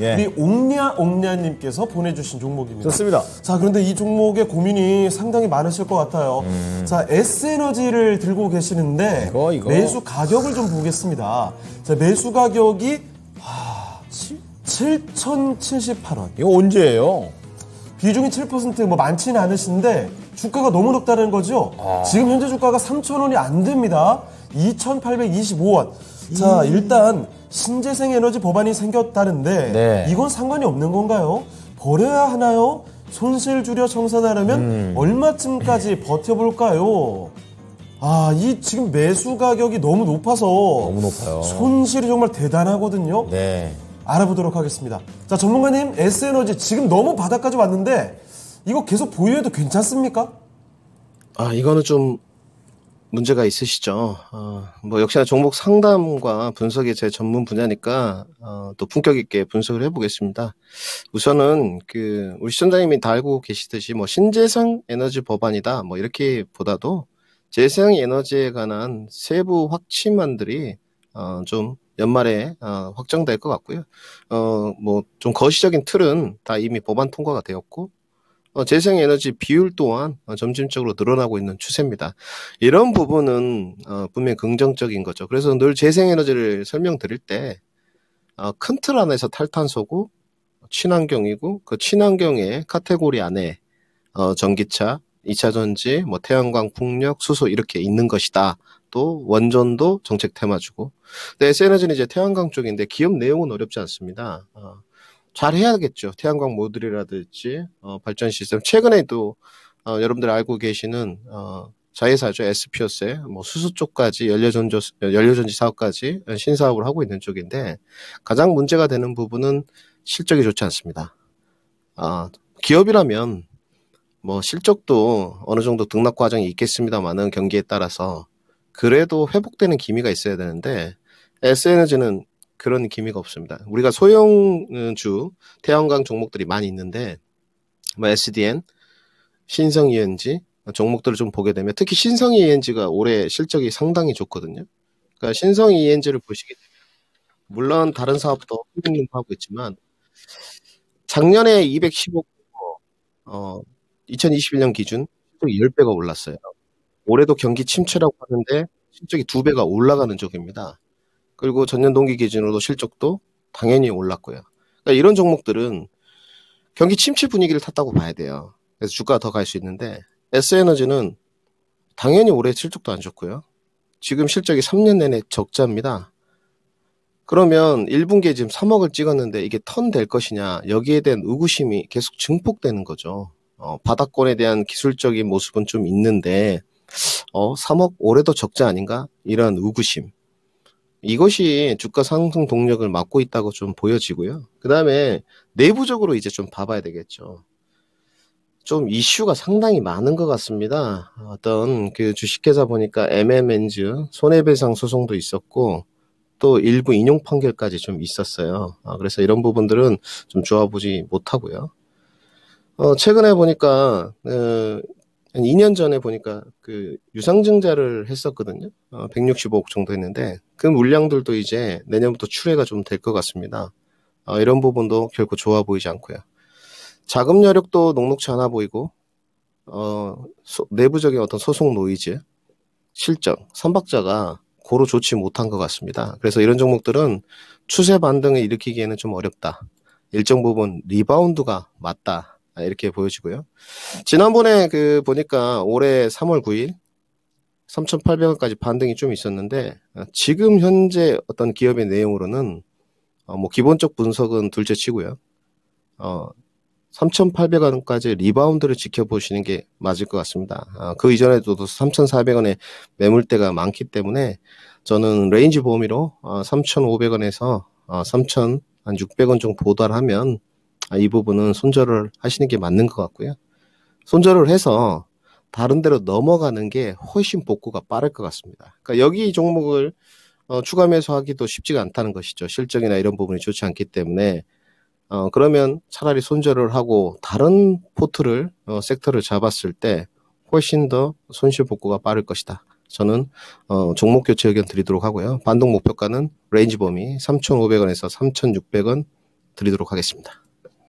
예. 우리 옥냐 옥냐님께서 보내주신 종목입니다. 좋습니다. 자 그런데 이 종목의 고민이 상당히 많으실 것 같아요. 음. 자 S 에너지를 들고 계시는데 이거, 이거. 매수 가격을 좀 보겠습니다. 자 매수 가격이 와, 아, 7,078원. 이거 언제예요? 비중이 7%뭐 많지는 않으신데 주가가 너무 높다는 거죠. 아. 지금 현재 주가가 3,000원이 안 됩니다. 2,825원. 자 일단 신재생 에너지 법안이 생겼다는데 네. 이건 상관이 없는 건가요? 버려야 하나요? 손실 줄여 청산하려면 음. 얼마쯤까지 버텨볼까요? 아, 이 지금 매수 가격이 너무 높아서 너무 높아요. 손실이 정말 대단하거든요. 네. 알아보도록 하겠습니다. 자, 전문가님, S에너지 지금 너무 바닥까지 왔는데 이거 계속 보유해도 괜찮습니까? 아, 이거는 좀 문제가 있으시죠. 어, 뭐 역시나 종목 상담과 분석이 제 전문 분야니까 어, 또 품격 있게 분석을 해보겠습니다. 우선은 그 우리 시청자님이 다 알고 계시듯이 뭐 신재생 에너지 법안이다 뭐 이렇게보다도 재생 에너지에 관한 세부 확침안들이 어, 좀 연말에 어, 확정될 것 같고요. 어, 뭐 좀 거시적인 틀은 다 이미 법안 통과가 되었고 재생에너지 어, 비율 또한 어, 점진적으로 늘어나고 있는 추세입니다. 이런 부분은 어, 분명히 긍정적인 거죠. 그래서 늘 재생에너지를 설명드릴 때 큰 틀 안에서 탈탄소고 친환경이고 그 친환경의 카테고리 안에 전기차, 2차 전지, 뭐 태양광 풍력, 수소 이렇게 있는 것이다. 또 원전도 정책 테마주고. 근데 에너지는 이제 태양광 쪽인데 기업 내용은 어렵지 않습니다. 잘 해야겠죠. 태양광 모듈이라든지 어, 발전 시스템. 최근에도 어, 여러분들 알고 계시는 어, 자회사죠 SPOS의 뭐 수소 쪽까지 연료전지 연료전지 사업까지 신사업을 하고 있는 쪽인데 가장 문제가 되는 부분은 실적이 좋지 않습니다. 아 기업이라면 뭐 실적도 어느 정도 등락 과정이 있겠습니다만은 경기에 따라서 그래도 회복되는 기미가 있어야 되는데 SNG는 그런 기미가 없습니다. 우리가 소형주 태양광 종목들이 많이 있는데 뭐 SDN, 신성 ENG 뭐 종목들을 좀 보게 되면 특히 신성 ENG가 올해 실적이 상당히 좋거든요. 그러니까 신성 ENG를 보시게 되면 물론 다른 사업도 홈딩 하고 있지만 작년에 215억 뭐, 어 2021년 기준 실적 10배가 올랐어요. 올해도 경기 침체라고 하는데 실적이 2배가 올라가는 쪽입니다. 그리고 전년 동기 기준으로 실적도 당연히 올랐고요. 그러니까 이런 종목들은 경기 침체 분위기를 탔다고 봐야 돼요. 그래서 주가가 더 갈 수 있는데 S에너지는 당연히 올해 실적도 안 좋고요. 지금 실적이 3년 내내 적자입니다. 그러면 1분기에 지금 3억을 찍었는데 이게 턴 될 것이냐 여기에 대한 의구심이 계속 증폭되는 거죠. 어, 바닥권에 대한 기술적인 모습은 좀 있는데 어, 3억 올해도 적자 아닌가 이런 의구심. 이것이 주가 상승 동력을 막고 있다고 좀 보여지고요. 그 다음에 내부적으로 이제 좀 봐봐야 되겠죠. 좀 이슈가 상당히 많은 것 같습니다. 어떤 그 주식회사 보니까 MMN즈 손해배상 소송도 있었고 또 일부 인용 판결까지 좀 있었어요. 아, 그래서 이런 부분들은 좀 좋아보지 못하고요. 어, 최근에 보니까 어, 한 2년 전에 보니까 그 유상증자를 했었거든요. 어, 165억 정도 했는데 그 물량들도 이제 내년부터 출회가 좀 될 것 같습니다. 어, 이런 부분도 결코 좋아 보이지 않고요. 자금 여력도 녹록치 않아 보이고 어, 소, 내부적인 어떤 소송 노이즈, 실적, 선박자가 고루 좋지 못한 것 같습니다. 그래서 이런 종목들은 추세 반등을 일으키기에는 좀 어렵다. 일정 부분 리바운드가 맞다 아, 이렇게 보여지고요. 지난번에 그 보니까 올해 3월 9일 3,800원까지 반등이 좀 있었는데 아, 지금 현재 어떤 기업의 내용으로는 어뭐 기본적 분석은 둘째치고요. 어 3,800원까지 리바운드를 지켜보시는 게 맞을 것 같습니다. 아, 그 이전에도 3,400원에 매물대가 많기 때문에 저는 레인지 범위로 어, 3,500원에서 어, 3,600원 정도 보달하면 아, 이 부분은 손절을 하시는 게 맞는 것 같고요. 손절을 해서 다른 데로 넘어가는 게 훨씬 복구가 빠를 것 같습니다. 그러니까 여기 이 종목을 어, 추가 매수하기도 쉽지가 않다는 것이죠. 실적이나 이런 부분이 좋지 않기 때문에 어, 그러면 차라리 손절을 하고 다른 포트를 어, 섹터를 잡았을 때 훨씬 더 손실 복구가 빠를 것이다. 저는 어, 종목 교체 의견 드리도록 하고요. 반동 목표가는 레인지 범위 3,500원에서 3,600원 드리도록 하겠습니다.